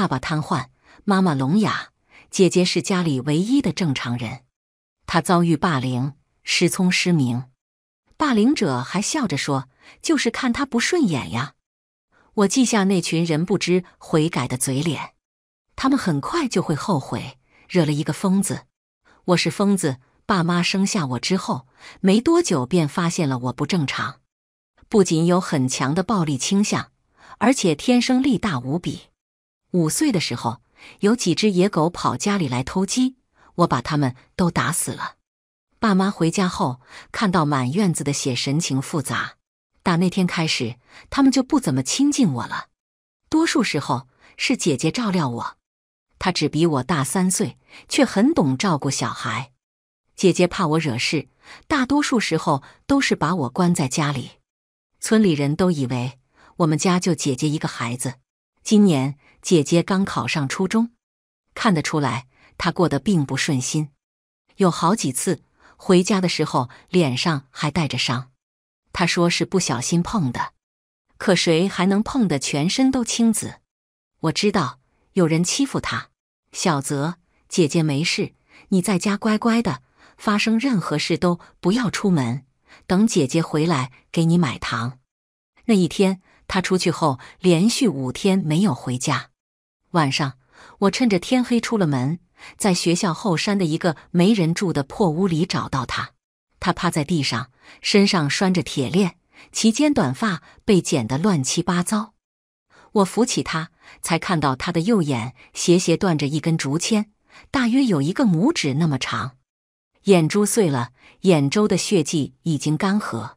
爸爸瘫痪，妈妈聋哑，姐姐是家里唯一的正常人。他遭遇霸凌，失聪失明，霸凌者还笑着说：“就是看他不顺眼呀。”我记下那群人不知悔改的嘴脸，他们很快就会后悔，惹了一个疯子。我是疯子，爸妈生下我之后没多久便发现了我不正常，不仅有很强的暴力倾向，而且天生力大无比。五岁的时候，有几只野狗跑家里来偷鸡，我把它们都打死了。爸妈回家后看到满院子的血，神情复杂。打那天开始，他们就不怎么亲近我了。多数时候是姐姐照料我，她只比我大三岁，却很懂照顾小孩。姐姐怕我惹事，大多数时候都是把我关在家里。村里人都以为我们家就姐姐一个孩子。今年。姐姐刚考上初中，看得出来她过得并不顺心。有好几次回家的时候脸上还带着伤，她说是不小心碰的，可谁还能碰得全身都青紫？我知道有人欺负她。小泽姐姐没事，你在家乖乖的，发生任何事都不要出门，等姐姐回来给你买糖。那一天她出去后，连续五天没有回家。晚上，我趁着天黑出了门，在学校后山的一个没人住的破屋里找到他。他趴在地上，身上拴着铁链，其肩短发被剪得乱七八糟。我扶起他，才看到他的右眼斜斜断着一根竹签，大约有一个拇指那么长，眼珠碎了，眼周的血迹已经干涸。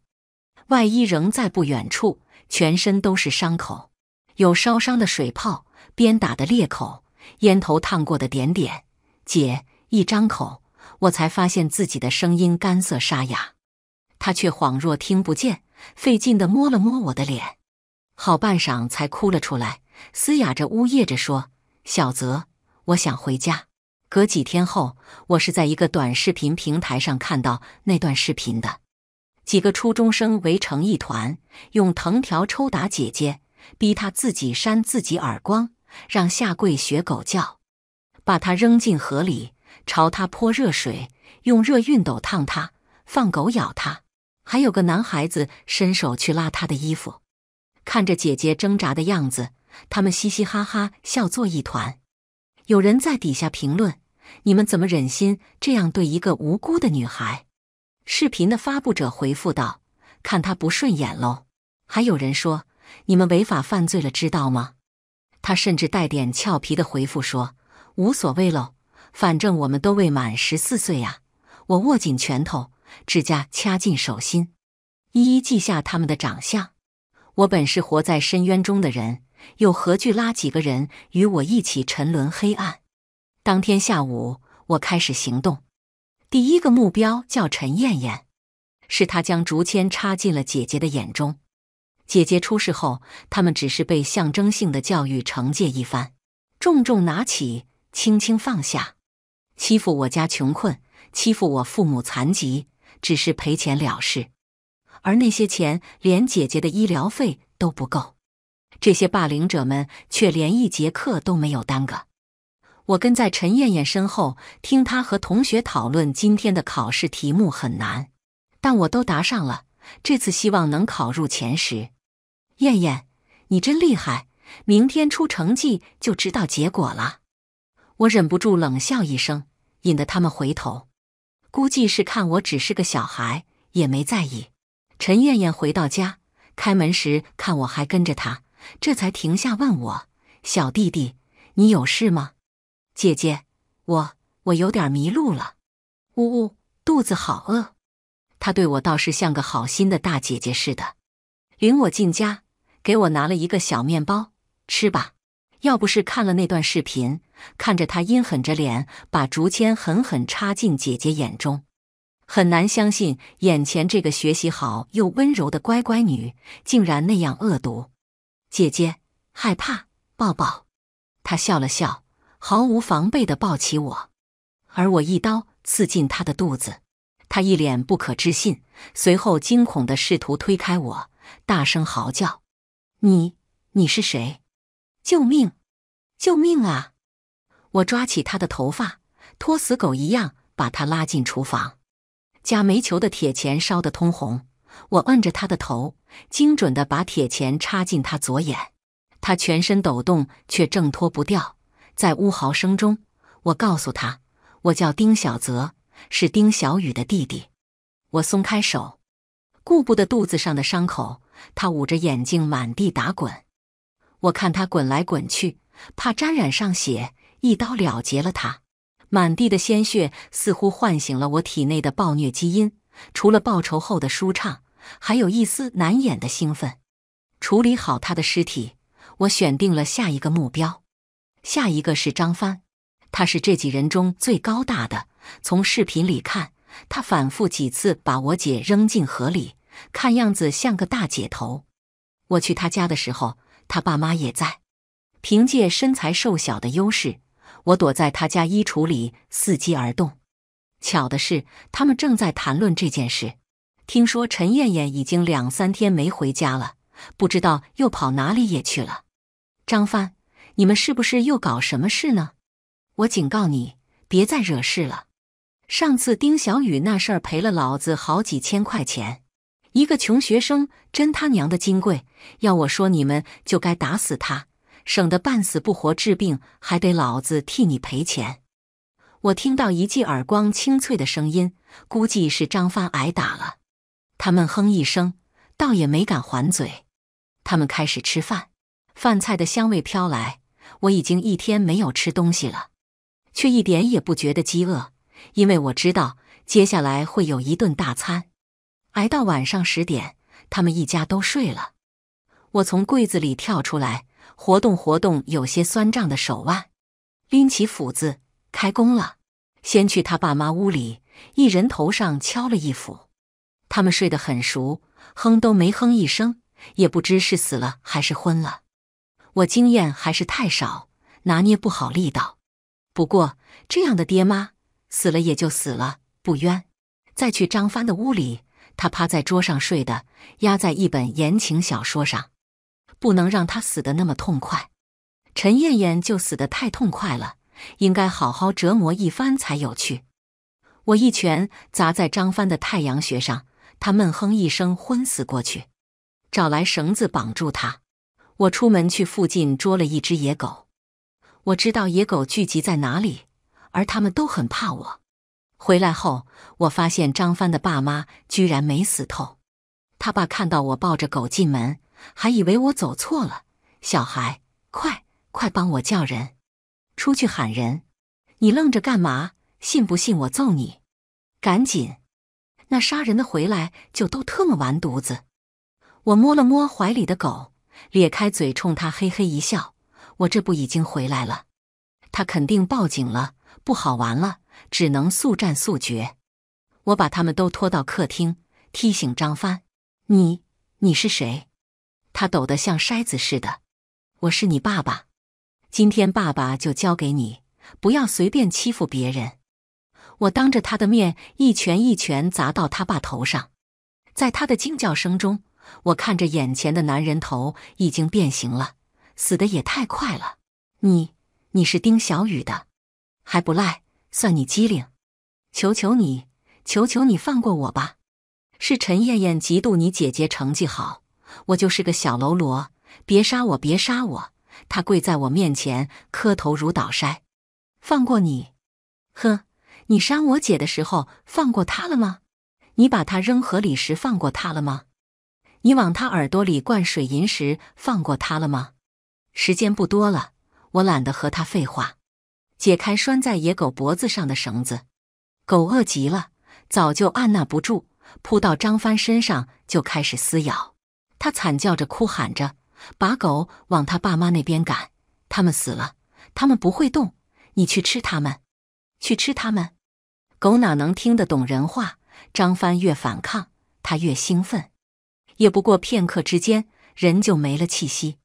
外衣仍在不远处，全身都是伤口，有烧伤的水泡。鞭打的裂口，烟头烫过的点点，姐一张口，我才发现自己的声音干涩沙哑。他却恍若听不见，费劲地摸了摸我的脸，好半晌才哭了出来，嘶哑着呜咽着说：“小泽，我想回家。”隔几天后，我是在一个短视频平台上看到那段视频的。几个初中生围成一团，用藤条抽打姐姐，逼她自己扇自己耳光。让下跪学狗叫，把他扔进河里，朝他泼热水，用热熨斗烫他，放狗咬他，还有个男孩子伸手去拉他的衣服。看着姐姐挣扎的样子，他们嘻嘻哈哈笑作一团。有人在底下评论：“你们怎么忍心这样对一个无辜的女孩？”视频的发布者回复道：“看他不顺眼喽。”还有人说：“你们违法犯罪了，知道吗？”他甚至带点俏皮的回复说：“无所谓喽，反正我们都未满十四岁呀。”我握紧拳头，指甲掐进手心，一一记下他们的长相。我本是活在深渊中的人，又何惧拉几个人与我一起沉沦黑暗？当天下午，我开始行动。第一个目标叫陈艳艳，是她将竹签插进了姐姐的眼中。姐姐出事后，他们只是被象征性的教育惩戒一番，重重拿起，轻轻放下。欺负我家穷困，欺负我父母残疾，只是赔钱了事。而那些钱连姐姐的医疗费都不够。这些霸凌者们却连一节课都没有耽搁。我跟在陈艳艳身后，听她和同学讨论今天的考试题目很难，但我都答上了。这次希望能考入前十。燕燕，你真厉害！明天出成绩就知道结果了。我忍不住冷笑一声，引得他们回头。估计是看我只是个小孩，也没在意。陈燕燕回到家，开门时看我还跟着她，这才停下问我：“小弟弟，你有事吗？”姐姐，我我有点迷路了。呜呜，肚子好饿。她对我倒是像个好心的大姐姐似的，领我进家。给我拿了一个小面包，吃吧。要不是看了那段视频，看着他阴狠着脸把竹签狠狠插进姐姐眼中，很难相信眼前这个学习好又温柔的乖乖女竟然那样恶毒。姐姐害怕，抱抱。他笑了笑，毫无防备地抱起我，而我一刀刺进他的肚子。他一脸不可置信，随后惊恐地试图推开我，大声嚎叫。你你是谁？救命！救命啊！我抓起他的头发，拖死狗一样把他拉进厨房。加煤球的铁钳烧得通红，我摁着他的头，精准地把铁钳插进他左眼。他全身抖动，却挣脱不掉。在呜嚎声中，我告诉他：“我叫丁小泽，是丁小雨的弟弟。”我松开手，顾不得肚子上的伤口。他捂着眼睛，满地打滚。我看他滚来滚去，怕沾染上血，一刀了结了他。满地的鲜血似乎唤醒了我体内的暴虐基因，除了报仇后的舒畅，还有一丝难掩的兴奋。处理好他的尸体，我选定了下一个目标。下一个是张帆，他是这几人中最高大的。从视频里看，他反复几次把我姐扔进河里。看样子像个大姐头。我去他家的时候，他爸妈也在。凭借身材瘦小的优势，我躲在他家衣橱里伺机而动。巧的是，他们正在谈论这件事。听说陈艳艳已经两三天没回家了，不知道又跑哪里野去了。张帆，你们是不是又搞什么事呢？我警告你，别再惹事了。上次丁小雨那事儿赔了老子好几千块钱。一个穷学生真他娘的金贵！要我说，你们就该打死他，省得半死不活治病，还得老子替你赔钱。我听到一记耳光清脆的声音，估计是张帆挨打了。他闷哼一声，倒也没敢还嘴。他们开始吃饭，饭菜的香味飘来。我已经一天没有吃东西了，却一点也不觉得饥饿，因为我知道接下来会有一顿大餐。挨到晚上十点，他们一家都睡了。我从柜子里跳出来，活动活动有些酸胀的手腕，拎起斧子开工了。先去他爸妈屋里，一人头上敲了一斧。他们睡得很熟，哼都没哼一声，也不知是死了还是昏了。我经验还是太少，拿捏不好力道。不过这样的爹妈死了也就死了，不冤。再去张帆的屋里。他趴在桌上睡的，压在一本言情小说上，不能让他死的那么痛快。陈艳艳就死的太痛快了，应该好好折磨一番才有趣。我一拳砸在张帆的太阳穴上，他闷哼一声，昏死过去。找来绳子绑住他。我出门去附近捉了一只野狗，我知道野狗聚集在哪里，而他们都很怕我。回来后，我发现张帆的爸妈居然没死透。他爸看到我抱着狗进门，还以为我走错了。小孩，快快帮我叫人！出去喊人！你愣着干嘛？信不信我揍你？赶紧！那杀人的回来就都特么完犊子！我摸了摸怀里的狗，咧开嘴冲他嘿嘿一笑。我这不已经回来了？他肯定报警了，不好玩了。只能速战速决。我把他们都拖到客厅，提醒张帆：“你，你是谁？”他抖得像筛子似的。“我是你爸爸。”今天爸爸就交给你，不要随便欺负别人。我当着他的面一拳一拳砸到他爸头上，在他的惊叫声中，我看着眼前的男人头已经变形了，死的也太快了。你，你是丁小雨的，还不赖。算你机灵，求求你，求求你放过我吧！是陈艳艳嫉妒你姐姐成绩好，我就是个小喽啰，别杀我，别杀我！他跪在我面前磕头如捣筛，放过你！呵，你杀我姐的时候放过他了吗？你把他扔河里时放过他了吗？你往他耳朵里灌水银时放过他了吗？时间不多了，我懒得和他废话。解开拴在野狗脖子上的绳子，狗饿极了，早就按捺不住，扑到张帆身上就开始撕咬。他惨叫着，哭喊着，把狗往他爸妈那边赶。他们死了，他们不会动，你去吃他们，去吃他们。狗哪能听得懂人话？张帆越反抗，他越兴奋。也不过片刻之间，人就没了气息，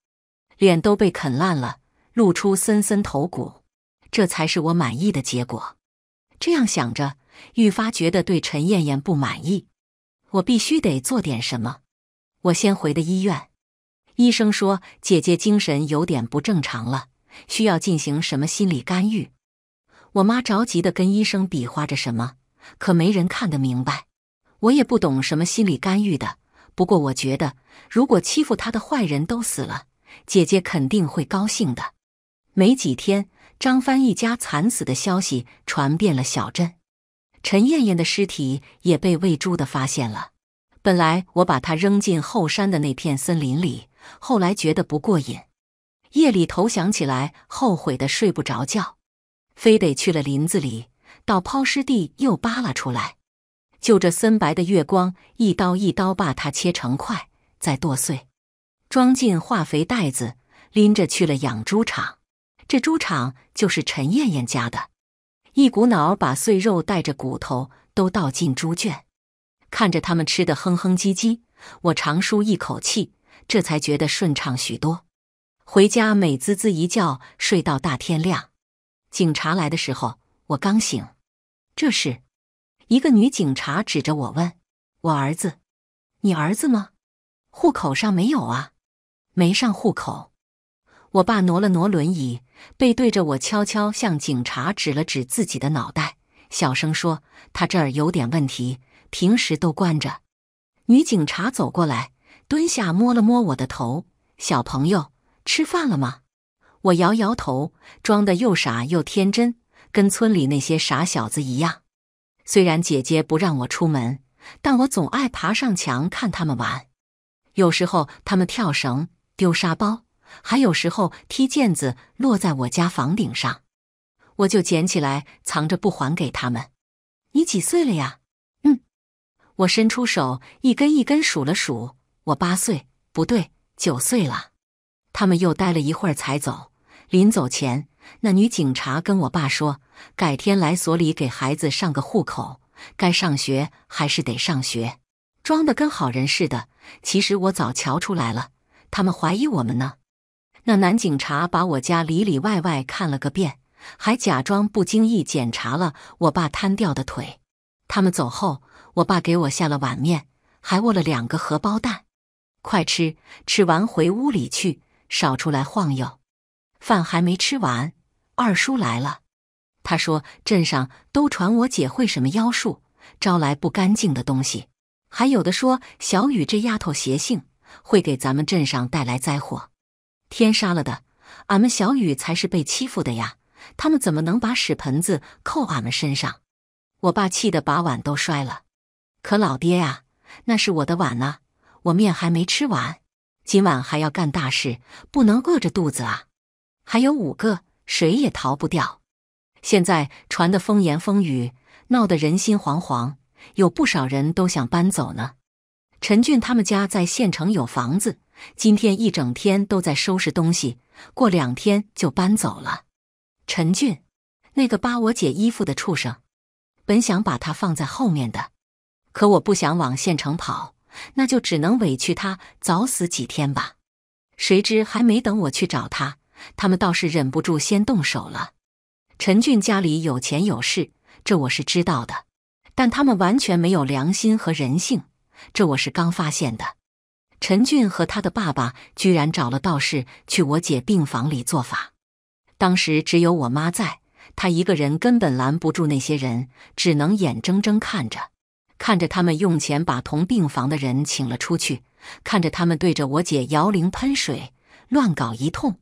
脸都被啃烂了，露出森森头骨。这才是我满意的结果。这样想着，愈发觉得对陈艳艳不满意。我必须得做点什么。我先回的医院，医生说姐姐精神有点不正常了，需要进行什么心理干预。我妈着急的跟医生比划着什么，可没人看得明白。我也不懂什么心理干预的，不过我觉得，如果欺负她的坏人都死了，姐姐肯定会高兴的。没几天。张帆一家惨死的消息传遍了小镇，陈艳艳的尸体也被喂猪的发现了。本来我把她扔进后山的那片森林里，后来觉得不过瘾，夜里头想起来，后悔的睡不着觉，非得去了林子里，到抛尸地又扒拉出来，就着森白的月光，一刀一刀把它切成块，再剁碎，装进化肥袋子，拎着去了养猪场。这猪场就是陈艳艳家的，一股脑把碎肉带着骨头都倒进猪圈，看着他们吃的哼哼唧唧，我长舒一口气，这才觉得顺畅许多。回家美滋滋一觉睡到大天亮，警察来的时候我刚醒。这时一个女警察指着我问我儿子：“你儿子吗？户口上没有啊？没上户口。”我爸挪了挪轮椅，背对着我，悄悄向警察指了指自己的脑袋，小声说：“他这儿有点问题，平时都关着。”女警察走过来，蹲下摸了摸我的头：“小朋友，吃饭了吗？”我摇摇头，装的又傻又天真，跟村里那些傻小子一样。虽然姐姐不让我出门，但我总爱爬上墙看他们玩。有时候他们跳绳、丢沙包。还有时候踢毽子落在我家房顶上，我就捡起来藏着不还给他们。你几岁了呀？嗯，我伸出手一根一根数了数，我八岁，不对，九岁了。他们又待了一会儿才走。临走前，那女警察跟我爸说：“改天来所里给孩子上个户口，该上学还是得上学。”装的跟好人似的，其实我早瞧出来了，他们怀疑我们呢。那男警察把我家里里外外看了个遍，还假装不经意检查了我爸瘫掉的腿。他们走后，我爸给我下了碗面，还握了两个荷包蛋，快吃！吃完回屋里去，少出来晃悠。饭还没吃完，二叔来了。他说：“镇上都传我姐会什么妖术，招来不干净的东西。还有的说小雨这丫头邪性，会给咱们镇上带来灾祸。”天杀了的！俺们小雨才是被欺负的呀！他们怎么能把屎盆子扣俺们身上？我爸气得把碗都摔了。可老爹呀，那是我的碗呢，我面还没吃完，今晚还要干大事，不能饿着肚子啊！还有五个，谁也逃不掉。现在传的风言风语，闹得人心惶惶，有不少人都想搬走呢。陈俊他们家在县城有房子，今天一整天都在收拾东西，过两天就搬走了。陈俊，那个扒我姐衣服的畜生，本想把他放在后面的，可我不想往县城跑，那就只能委屈他早死几天吧。谁知还没等我去找他，他们倒是忍不住先动手了。陈俊家里有钱有势，这我是知道的，但他们完全没有良心和人性。这我是刚发现的，陈俊和他的爸爸居然找了道士去我姐病房里做法。当时只有我妈在，她一个人根本拦不住那些人，只能眼睁睁看着，看着他们用钱把同病房的人请了出去，看着他们对着我姐摇铃喷水，乱搞一通。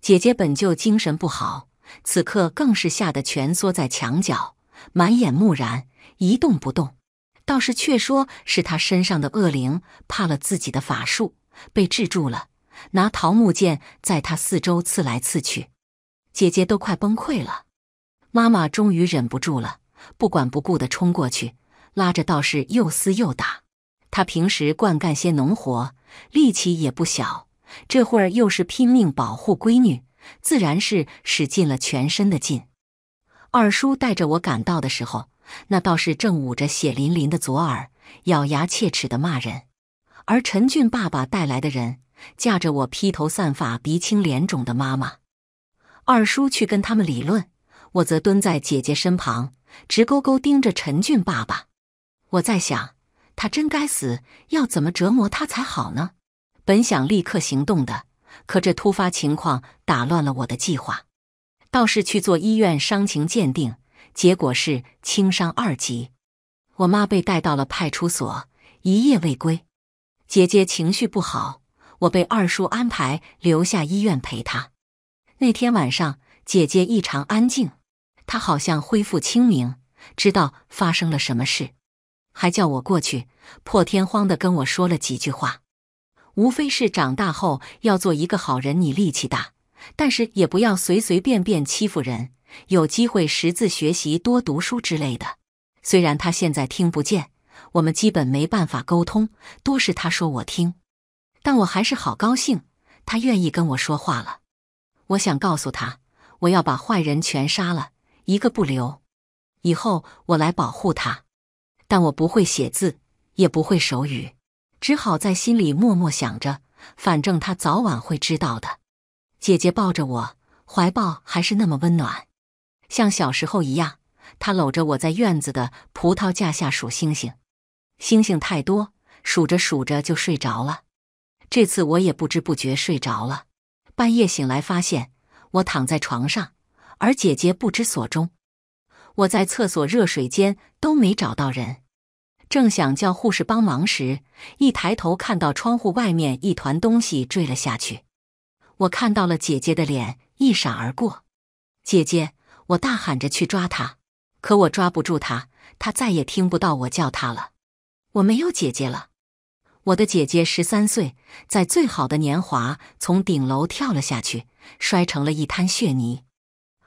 姐姐本就精神不好，此刻更是吓得蜷缩在墙角，满眼木然，一动不动。道士却说，是他身上的恶灵怕了自己的法术，被制住了，拿桃木剑在他四周刺来刺去。姐姐都快崩溃了，妈妈终于忍不住了，不管不顾的冲过去，拉着道士又撕又打。他平时惯干些农活，力气也不小，这会儿又是拼命保护闺女，自然是使尽了全身的劲。二叔带着我赶到的时候。那道士正捂着血淋淋的左耳，咬牙切齿的骂人，而陈俊爸爸带来的人架着我披头散发、鼻青脸肿的妈妈。二叔去跟他们理论，我则蹲在姐姐身旁，直勾勾盯着陈俊爸爸。我在想，他真该死，要怎么折磨他才好呢？本想立刻行动的，可这突发情况打乱了我的计划。道士去做医院伤情鉴定。结果是轻伤二级，我妈被带到了派出所，一夜未归。姐姐情绪不好，我被二叔安排留下医院陪她。那天晚上，姐姐异常安静，她好像恢复清明，知道发生了什么事，还叫我过去。破天荒地跟我说了几句话，无非是长大后要做一个好人。你力气大，但是也不要随随便便欺负人。有机会识字学习，多读书之类的。虽然他现在听不见，我们基本没办法沟通，多是他说我听，但我还是好高兴，他愿意跟我说话了。我想告诉他，我要把坏人全杀了，一个不留。以后我来保护他，但我不会写字，也不会手语，只好在心里默默想着，反正他早晚会知道的。姐姐抱着我，怀抱还是那么温暖。像小时候一样，她搂着我在院子的葡萄架下数星星，星星太多，数着数着就睡着了。这次我也不知不觉睡着了，半夜醒来发现我躺在床上，而姐姐不知所终。我在厕所、热水间都没找到人，正想叫护士帮忙时，一抬头看到窗户外面一团东西坠了下去，我看到了姐姐的脸一闪而过，姐姐。我大喊着去抓他，可我抓不住他，他再也听不到我叫他了。我没有姐姐了，我的姐姐十三岁，在最好的年华从顶楼跳了下去，摔成了一滩血泥。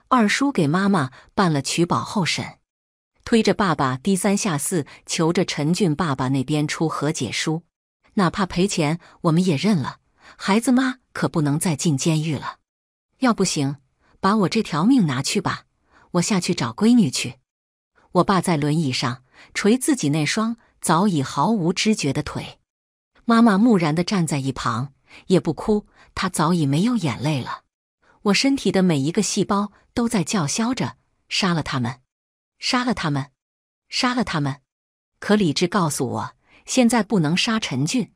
二叔给妈妈办了取保候审，推着爸爸低三下四求着陈俊爸爸那边出和解书，哪怕赔钱我们也认了。孩子妈可不能再进监狱了，要不行把我这条命拿去吧。我下去找闺女去。我爸在轮椅上捶自己那双早已毫无知觉的腿，妈妈木然的站在一旁，也不哭，她早已没有眼泪了。我身体的每一个细胞都在叫嚣着：杀了他们，杀了他们，杀了他们！可理智告诉我，现在不能杀陈俊，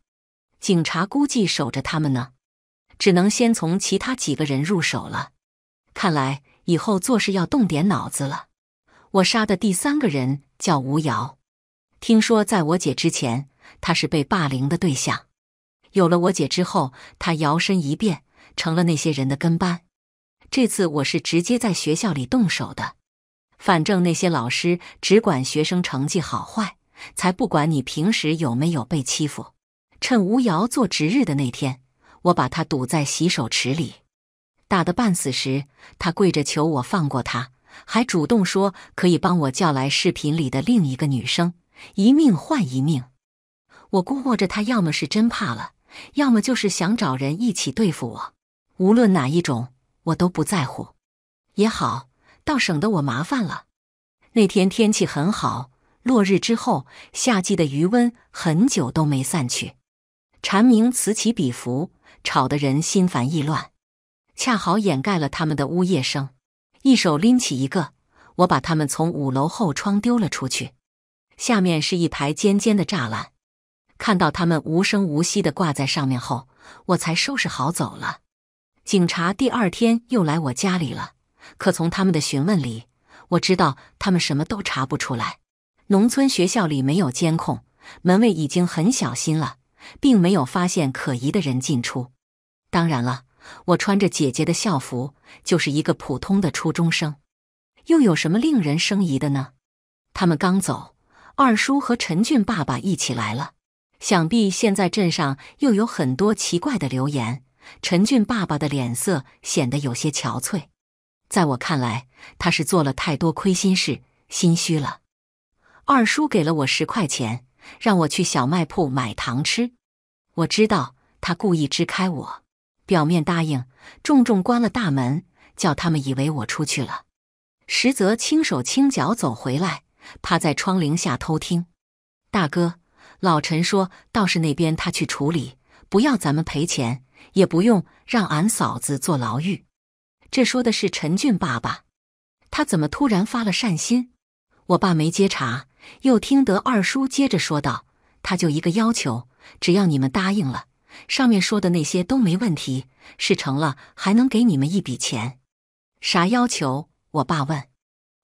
警察估计守着他们呢，只能先从其他几个人入手了。看来。以后做事要动点脑子了。我杀的第三个人叫吴瑶，听说在我姐之前，她是被霸凌的对象。有了我姐之后，她摇身一变成了那些人的跟班。这次我是直接在学校里动手的，反正那些老师只管学生成绩好坏，才不管你平时有没有被欺负。趁吴瑶做值日的那天，我把她堵在洗手池里。打得半死时，他跪着求我放过他，还主动说可以帮我叫来视频里的另一个女生，一命换一命。我估摸着他要么是真怕了，要么就是想找人一起对付我。无论哪一种，我都不在乎。也好，倒省得我麻烦了。那天天气很好，落日之后，夏季的余温很久都没散去，蝉鸣此起彼伏，吵得人心烦意乱。恰好掩盖了他们的呜咽声。一手拎起一个，我把他们从五楼后窗丢了出去。下面是一排尖尖的栅栏。看到他们无声无息的挂在上面后，我才收拾好走了。警察第二天又来我家里了，可从他们的询问里，我知道他们什么都查不出来。农村学校里没有监控，门卫已经很小心了，并没有发现可疑的人进出。当然了。我穿着姐姐的校服，就是一个普通的初中生，又有什么令人生疑的呢？他们刚走，二叔和陈俊爸爸一起来了。想必现在镇上又有很多奇怪的流言。陈俊爸爸的脸色显得有些憔悴，在我看来，他是做了太多亏心事，心虚了。二叔给了我十块钱，让我去小卖铺买糖吃。我知道他故意支开我。表面答应，重重关了大门，叫他们以为我出去了；实则轻手轻脚走回来，趴在窗棂下偷听。大哥，老陈说道士那边他去处理，不要咱们赔钱，也不用让俺嫂子坐牢狱。这说的是陈俊爸爸，他怎么突然发了善心？我爸没接茬，又听得二叔接着说道：“他就一个要求，只要你们答应了。”上面说的那些都没问题，事成了还能给你们一笔钱。啥要求？我爸问。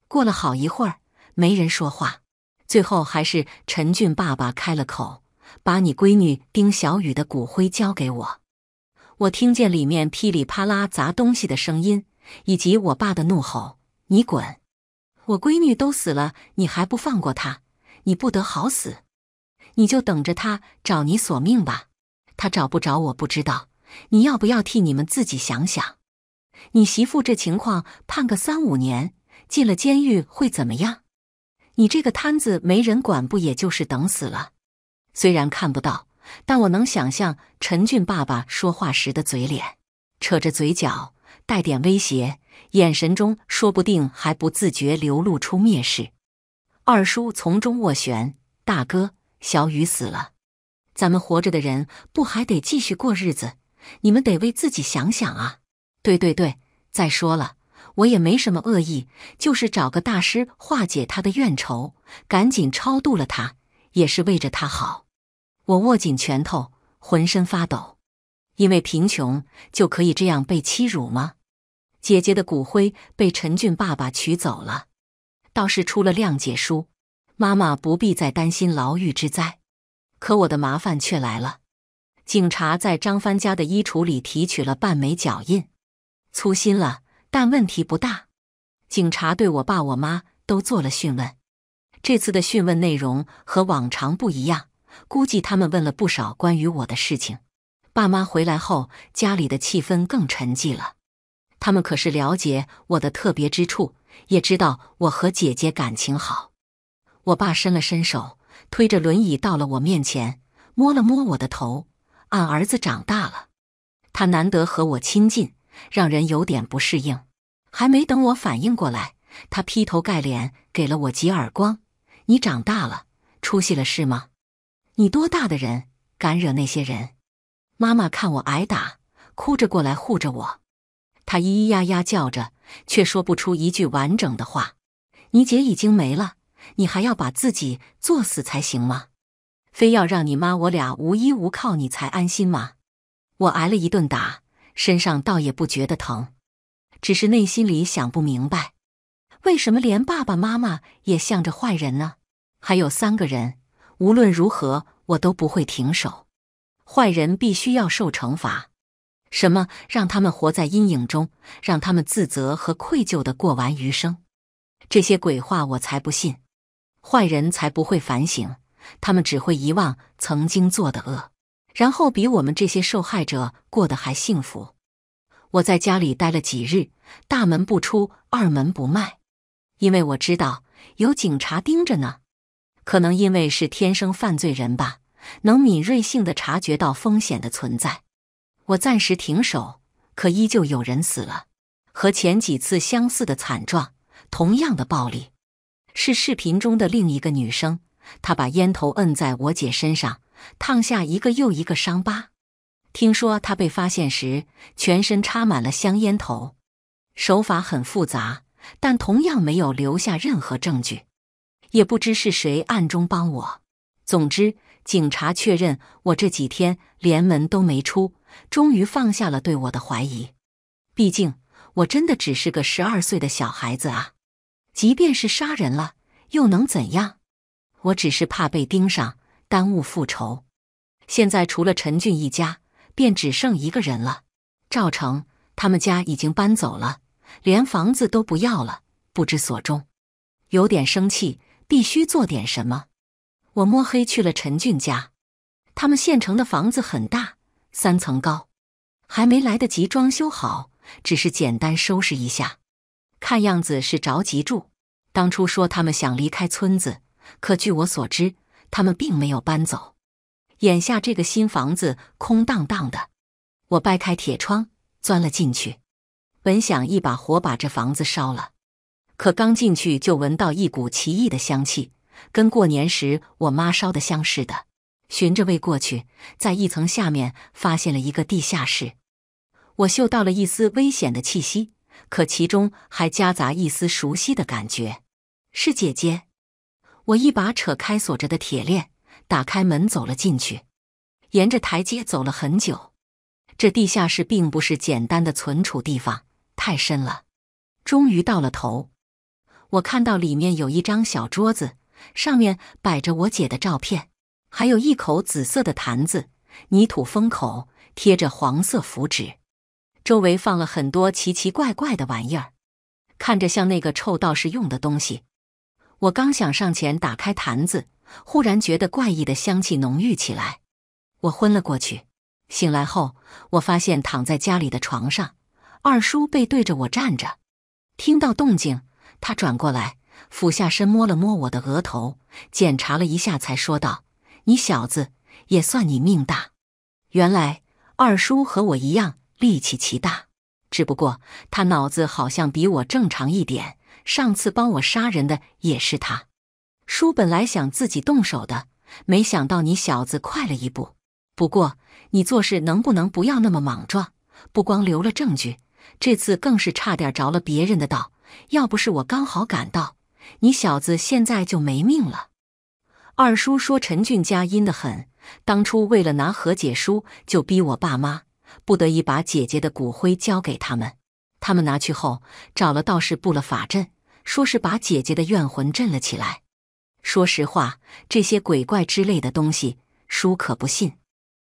过了好一会儿，没人说话。最后还是陈俊爸爸开了口：“把你闺女丁小雨的骨灰交给我。”我听见里面噼里啪啦砸东西的声音，以及我爸的怒吼：“你滚！我闺女都死了，你还不放过她？你不得好死！你就等着她找你索命吧！”他找不着，我不知道。你要不要替你们自己想想？你媳妇这情况判个三五年，进了监狱会怎么样？你这个摊子没人管，不也就是等死了？虽然看不到，但我能想象陈俊爸爸说话时的嘴脸，扯着嘴角，带点威胁，眼神中说不定还不自觉流露出蔑视。二叔从中斡旋，大哥，小雨死了。咱们活着的人不还得继续过日子？你们得为自己想想啊！对对对，再说了，我也没什么恶意，就是找个大师化解他的怨仇，赶紧超度了他，也是为着他好。我握紧拳头，浑身发抖，因为贫穷就可以这样被欺辱吗？姐姐的骨灰被陈俊爸爸取走了，倒是出了谅解书，妈妈不必再担心牢狱之灾。可我的麻烦却来了，警察在张帆家的衣橱里提取了半枚脚印，粗心了，但问题不大。警察对我爸我妈都做了讯问，这次的讯问内容和往常不一样，估计他们问了不少关于我的事情。爸妈回来后，家里的气氛更沉寂了。他们可是了解我的特别之处，也知道我和姐姐感情好。我爸伸了伸手。推着轮椅到了我面前，摸了摸我的头。俺儿子长大了，他难得和我亲近，让人有点不适应。还没等我反应过来，他劈头盖脸给了我几耳光。你长大了，出息了是吗？你多大的人，敢惹那些人？妈妈看我挨打，哭着过来护着我。他咿咿呀呀叫着，却说不出一句完整的话。你姐已经没了。你还要把自己作死才行吗？非要让你妈我俩无依无靠你才安心吗？我挨了一顿打，身上倒也不觉得疼，只是内心里想不明白，为什么连爸爸妈妈也向着坏人呢？还有三个人，无论如何我都不会停手，坏人必须要受惩罚。什么让他们活在阴影中，让他们自责和愧疚的过完余生，这些鬼话我才不信。坏人才不会反省，他们只会遗忘曾经做的恶，然后比我们这些受害者过得还幸福。我在家里待了几日，大门不出，二门不迈，因为我知道有警察盯着呢。可能因为是天生犯罪人吧，能敏锐性的察觉到风险的存在。我暂时停手，可依旧有人死了，和前几次相似的惨状，同样的暴力。是视频中的另一个女生，她把烟头摁在我姐身上，烫下一个又一个伤疤。听说她被发现时，全身插满了香烟头，手法很复杂，但同样没有留下任何证据。也不知是谁暗中帮我。总之，警察确认我这几天连门都没出，终于放下了对我的怀疑。毕竟，我真的只是个十二岁的小孩子啊。即便是杀人了，又能怎样？我只是怕被盯上，耽误复仇。现在除了陈俊一家，便只剩一个人了。赵成他们家已经搬走了，连房子都不要了，不知所终。有点生气，必须做点什么。我摸黑去了陈俊家，他们县城的房子很大，三层高，还没来得及装修好，只是简单收拾一下。看样子是着急住。当初说他们想离开村子，可据我所知，他们并没有搬走。眼下这个新房子空荡荡的，我掰开铁窗钻了进去，本想一把火把这房子烧了，可刚进去就闻到一股奇异的香气，跟过年时我妈烧的香似的。循着味过去，在一层下面发现了一个地下室，我嗅到了一丝危险的气息。可其中还夹杂一丝熟悉的感觉，是姐姐。我一把扯开锁着的铁链，打开门走了进去。沿着台阶走了很久，这地下室并不是简单的存储地方，太深了。终于到了头，我看到里面有一张小桌子，上面摆着我姐的照片，还有一口紫色的坛子，泥土封口，贴着黄色符纸。周围放了很多奇奇怪怪的玩意儿，看着像那个臭道士用的东西。我刚想上前打开坛子，忽然觉得怪异的香气浓郁起来，我昏了过去。醒来后，我发现躺在家里的床上，二叔背对着我站着。听到动静，他转过来，俯下身摸了摸我的额头，检查了一下，才说道：“你小子也算你命大。”原来二叔和我一样。力气奇大，只不过他脑子好像比我正常一点。上次帮我杀人的也是他。叔本来想自己动手的，没想到你小子快了一步。不过你做事能不能不要那么莽撞？不光留了证据，这次更是差点着了别人的道。要不是我刚好赶到，你小子现在就没命了。二叔说陈俊家阴的很，当初为了拿和解书就逼我爸妈。不得已把姐姐的骨灰交给他们，他们拿去后找了道士布了法阵，说是把姐姐的怨魂镇了起来。说实话，这些鬼怪之类的东西，叔可不信。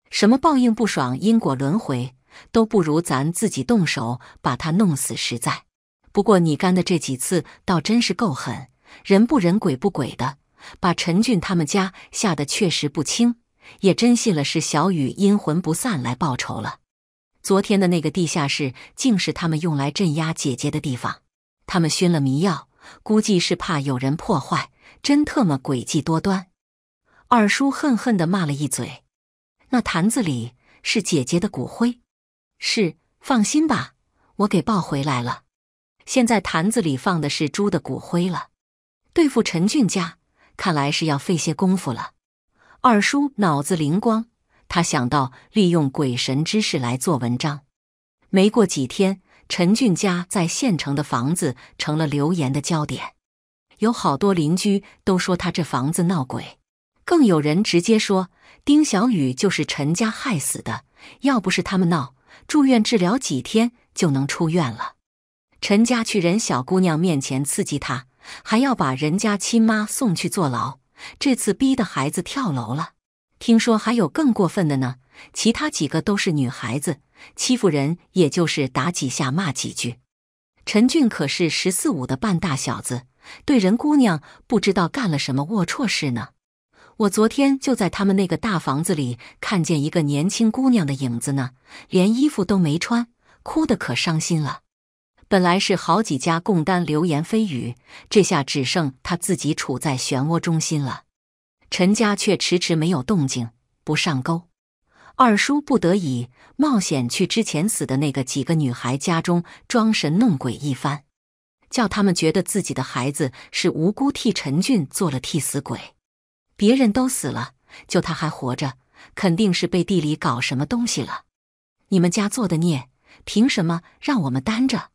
什么报应不爽、因果轮回，都不如咱自己动手把他弄死实在。不过你干的这几次倒真是够狠，人不人鬼不鬼的，把陈俊他们家吓得确实不轻，也真信了是小雨阴魂不散来报仇了。昨天的那个地下室，竟是他们用来镇压姐姐的地方。他们熏了迷药，估计是怕有人破坏，真特么诡计多端。二叔恨恨地骂了一嘴：“那坛子里是姐姐的骨灰，是放心吧，我给抱回来了。现在坛子里放的是猪的骨灰了。对付陈俊家，看来是要费些功夫了。”二叔脑子灵光。他想到利用鬼神之事来做文章。没过几天，陈俊家在县城的房子成了流言的焦点，有好多邻居都说他这房子闹鬼，更有人直接说丁小雨就是陈家害死的。要不是他们闹住院治疗几天就能出院了，陈家去人小姑娘面前刺激他，还要把人家亲妈送去坐牢，这次逼得孩子跳楼了。听说还有更过分的呢，其他几个都是女孩子，欺负人也就是打几下、骂几句。陈俊可是十四五的半大小子，对人姑娘不知道干了什么龌龊事呢。我昨天就在他们那个大房子里看见一个年轻姑娘的影子呢，连衣服都没穿，哭得可伤心了。本来是好几家共担流言蜚语，这下只剩他自己处在漩涡中心了。陈家却迟迟没有动静，不上钩。二叔不得已冒险去之前死的那个几个女孩家中装神弄鬼一番，叫他们觉得自己的孩子是无辜，替陈俊做了替死鬼。别人都死了，就他还活着，肯定是背地里搞什么东西了。你们家做的孽，凭什么让我们担着？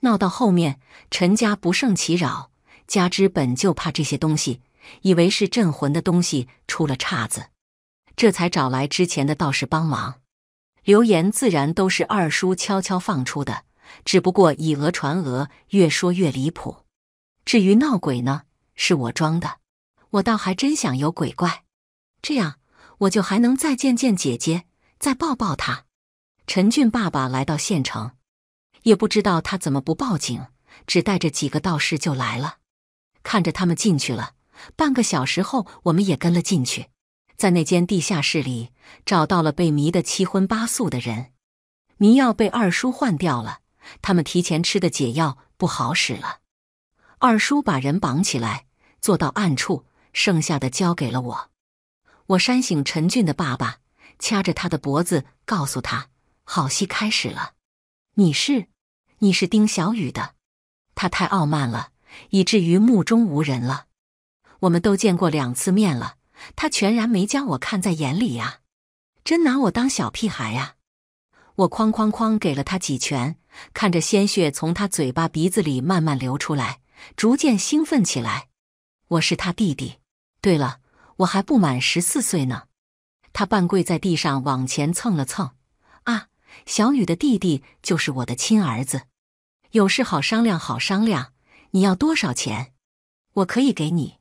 闹到后面，陈家不胜其扰，加之本就怕这些东西。以为是镇魂的东西出了岔子，这才找来之前的道士帮忙。流言自然都是二叔悄悄放出的，只不过以讹传讹，越说越离谱。至于闹鬼呢，是我装的，我倒还真想有鬼怪，这样我就还能再见见姐姐，再抱抱她。陈俊爸爸来到县城，也不知道他怎么不报警，只带着几个道士就来了，看着他们进去了。半个小时后，我们也跟了进去，在那间地下室里找到了被迷得七荤八素的人。迷药被二叔换掉了，他们提前吃的解药不好使了。二叔把人绑起来，坐到暗处，剩下的交给了我。我扇醒陈俊的爸爸，掐着他的脖子，告诉他：“好戏开始了。”你是，你是丁小雨的，他太傲慢了，以至于目中无人了。我们都见过两次面了，他全然没将我看在眼里呀，真拿我当小屁孩呀！我哐哐哐给了他几拳，看着鲜血从他嘴巴鼻子里慢慢流出来，逐渐兴奋起来。我是他弟弟，对了，我还不满十四岁呢。他半跪在地上往前蹭了蹭，啊，小雨的弟弟就是我的亲儿子，有事好商量，好商量。你要多少钱？我可以给你。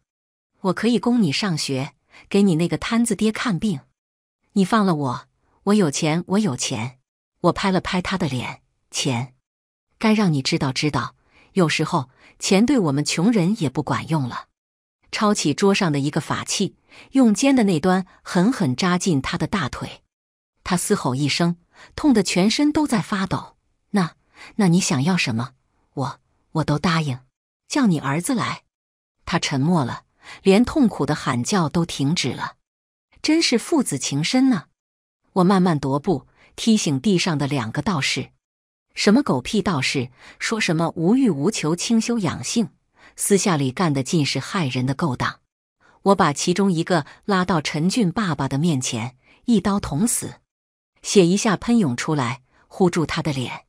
我可以供你上学，给你那个瘫子爹看病。你放了我，我有钱，我有钱。我拍了拍他的脸，钱，该让你知道知道。有时候钱对我们穷人也不管用了。抄起桌上的一个法器，用尖的那端狠狠扎进他的大腿。他嘶吼一声，痛得全身都在发抖。那，那你想要什么？我，我都答应。叫你儿子来。他沉默了。连痛苦的喊叫都停止了，真是父子情深呢。我慢慢踱步，踢醒地上的两个道士。什么狗屁道士，说什么无欲无求、清修养性，私下里干的尽是害人的勾当。我把其中一个拉到陈俊爸爸的面前，一刀捅死。血一下喷涌出来，糊住他的脸。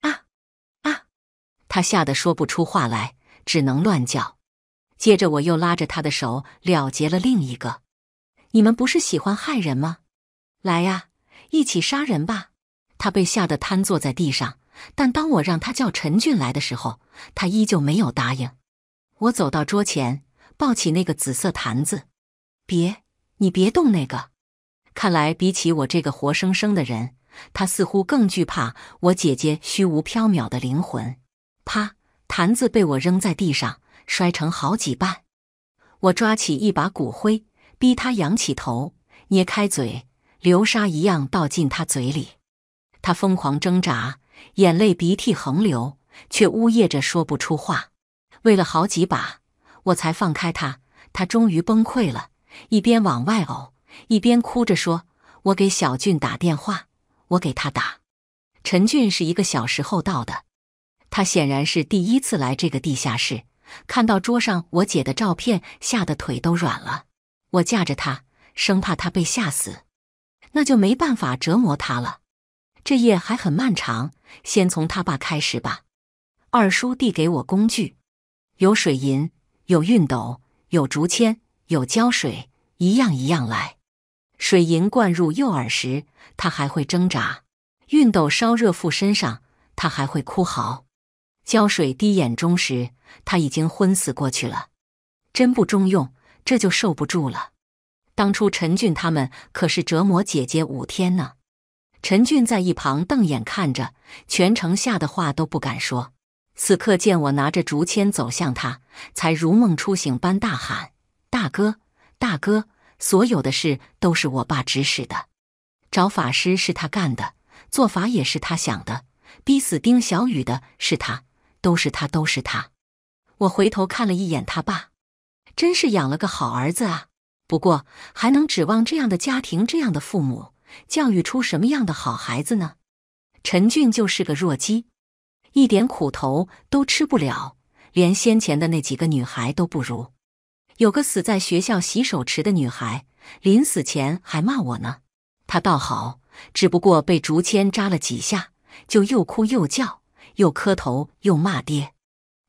啊啊！他吓得说不出话来，只能乱叫。接着，我又拉着他的手，了结了另一个。你们不是喜欢害人吗？来呀，一起杀人吧！他被吓得瘫坐在地上。但当我让他叫陈俊来的时候，他依旧没有答应。我走到桌前，抱起那个紫色坛子。别，你别动那个。看来，比起我这个活生生的人，他似乎更惧怕我姐姐虚无缥缈的灵魂。啪！坛子被我扔在地上。摔成好几瓣，我抓起一把骨灰，逼他仰起头，捏开嘴，流沙一样倒进他嘴里。他疯狂挣扎，眼泪鼻涕横流，却呜咽着说不出话。喂了好几把，我才放开他。他终于崩溃了，一边往外呕，一边哭着说：“我给小俊打电话，我给他打。”陈俊是一个小时后到的，他显然是第一次来这个地下室。看到桌上我姐的照片，吓得腿都软了。我架着她，生怕她被吓死。那就没办法折磨她了。这夜还很漫长，先从他爸开始吧。二叔递给我工具，有水银，有熨斗，有竹签，有胶水，一样一样来。水银灌入右耳时，他还会挣扎；熨斗烧热附身上，他还会哭嚎；胶水滴眼中时，他已经昏死过去了，真不中用，这就受不住了。当初陈俊他们可是折磨姐姐五天呢。陈俊在一旁瞪眼看着，全程吓得话都不敢说。此刻见我拿着竹签走向他，才如梦初醒般大喊：“大哥，大哥！所有的事都是我爸指使的，找法师是他干的，做法也是他想的，逼死丁小雨的是他，都是他，都是他。”我回头看了一眼他爸，真是养了个好儿子啊！不过还能指望这样的家庭、这样的父母教育出什么样的好孩子呢？陈俊就是个弱鸡，一点苦头都吃不了，连先前的那几个女孩都不如。有个死在学校洗手池的女孩，临死前还骂我呢。他倒好，只不过被竹签扎了几下，就又哭又叫，又磕头又骂爹，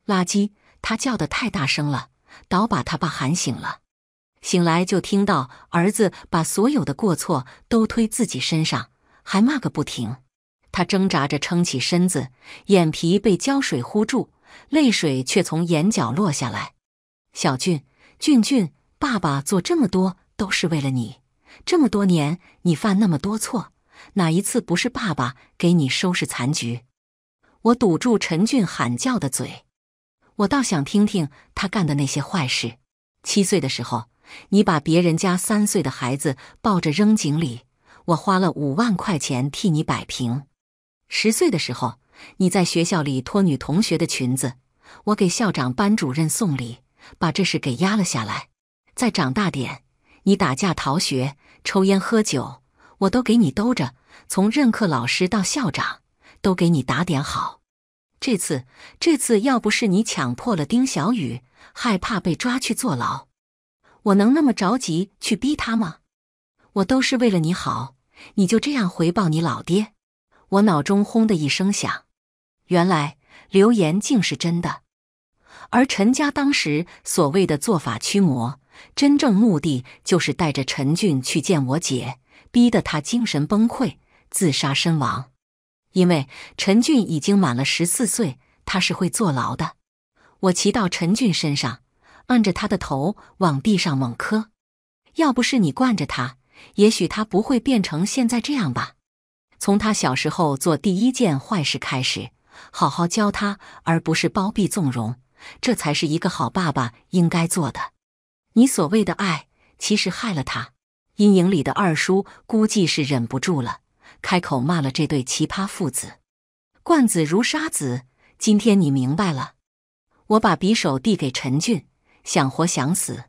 垃圾。他叫的太大声了，倒把他爸喊醒了。醒来就听到儿子把所有的过错都推自己身上，还骂个不停。他挣扎着撑起身子，眼皮被胶水糊住，泪水却从眼角落下来。小俊，俊俊，爸爸做这么多都是为了你。这么多年，你犯那么多错，哪一次不是爸爸给你收拾残局？我堵住陈俊喊叫的嘴。我倒想听听他干的那些坏事。七岁的时候，你把别人家三岁的孩子抱着扔井里，我花了五万块钱替你摆平。十岁的时候，你在学校里脱女同学的裙子，我给校长、班主任送礼，把这事给压了下来。再长大点，你打架、逃学、抽烟、喝酒，我都给你兜着，从任课老师到校长，都给你打点好。这次，这次要不是你强迫了丁小雨，害怕被抓去坐牢，我能那么着急去逼他吗？我都是为了你好，你就这样回报你老爹？我脑中轰的一声响，原来流言竟是真的，而陈家当时所谓的做法驱魔，真正目的就是带着陈俊去见我姐，逼得他精神崩溃，自杀身亡。因为陈俊已经满了十四岁，他是会坐牢的。我骑到陈俊身上，按着他的头往地上猛磕。要不是你惯着他，也许他不会变成现在这样吧。从他小时候做第一件坏事开始，好好教他，而不是包庇纵容，这才是一个好爸爸应该做的。你所谓的爱，其实害了他。阴影里的二叔估计是忍不住了。开口骂了这对奇葩父子，罐子如沙子。今天你明白了。我把匕首递给陈俊，想活想死，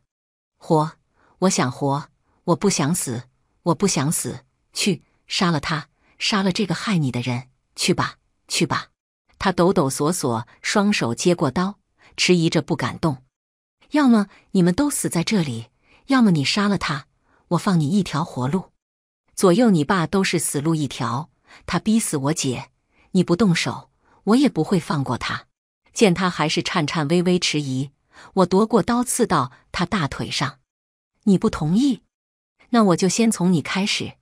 活，我想活，我不想死，我不想死。去杀了他，杀了这个害你的人。去吧，去吧。他抖抖索索，双手接过刀，迟疑着不敢动。要么你们都死在这里，要么你杀了他，我放你一条活路。左右，你爸都是死路一条。他逼死我姐，你不动手，我也不会放过他。见他还是颤颤巍巍、迟疑，我夺过刀刺到他大腿上。你不同意，那我就先从你开始。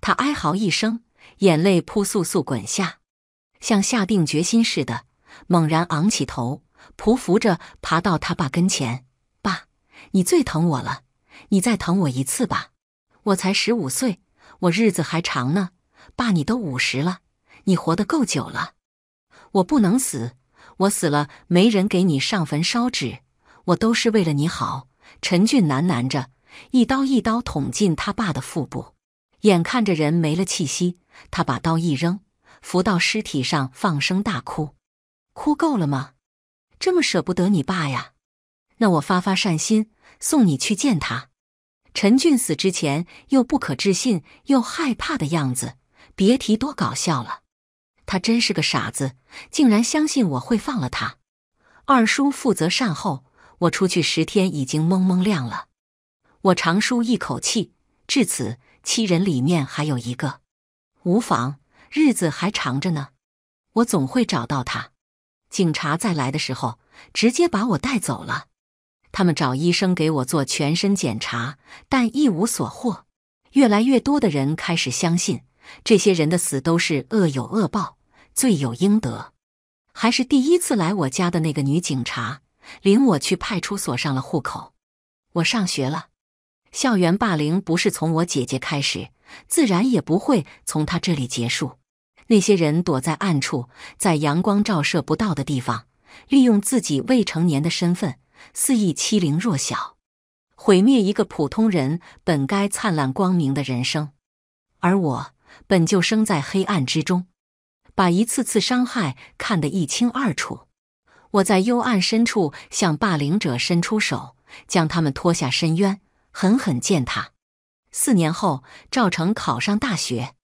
他哀嚎一声，眼泪扑簌簌滚下，像下定决心似的，猛然昂起头，匍匐着爬到他爸跟前：“爸，你最疼我了，你再疼我一次吧，我才十五岁。”我日子还长呢，爸，你都五十了，你活得够久了。我不能死，我死了没人给你上坟烧纸。我都是为了你好。陈俊喃喃着，一刀一刀捅进他爸的腹部，眼看着人没了气息，他把刀一扔，扶到尸体上放声大哭。哭够了吗？这么舍不得你爸呀？那我发发善心，送你去见他。陈俊死之前又不可置信又害怕的样子，别提多搞笑了。他真是个傻子，竟然相信我会放了他。二叔负责善后，我出去十天，已经蒙蒙亮了。我长舒一口气，至此七人里面还有一个，无妨，日子还长着呢，我总会找到他。警察再来的时候，直接把我带走了。他们找医生给我做全身检查，但一无所获。越来越多的人开始相信，这些人的死都是恶有恶报，罪有应得。还是第一次来我家的那个女警察，领我去派出所上了户口。我上学了。校园霸凌不是从我姐姐开始，自然也不会从她这里结束。那些人躲在暗处，在阳光照射不到的地方，利用自己未成年的身份。肆意欺凌弱小，毁灭一个普通人本该灿烂光明的人生。而我本就生在黑暗之中，把一次次伤害看得一清二楚。我在幽暗深处向霸凌者伸出手，将他们拖下深渊，狠狠践踏。四年后，赵成考上大学。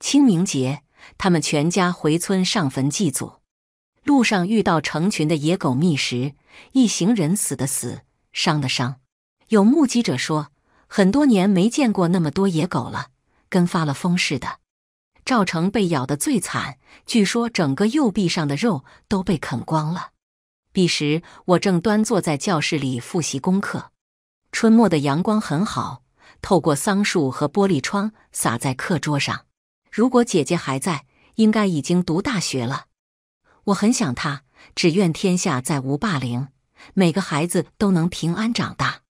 清明节，他们全家回村上坟祭祖。路上遇到成群的野狗觅食，一行人死的死，伤的伤。有目击者说，很多年没见过那么多野狗了，跟发了疯似的。赵成被咬得最惨，据说整个右臂上的肉都被啃光了。彼时我正端坐在教室里复习功课，春末的阳光很好，透过桑树和玻璃窗洒在课桌上。如果姐姐还在，应该已经读大学了。我很想他，只愿天下再无霸凌，每个孩子都能平安长大。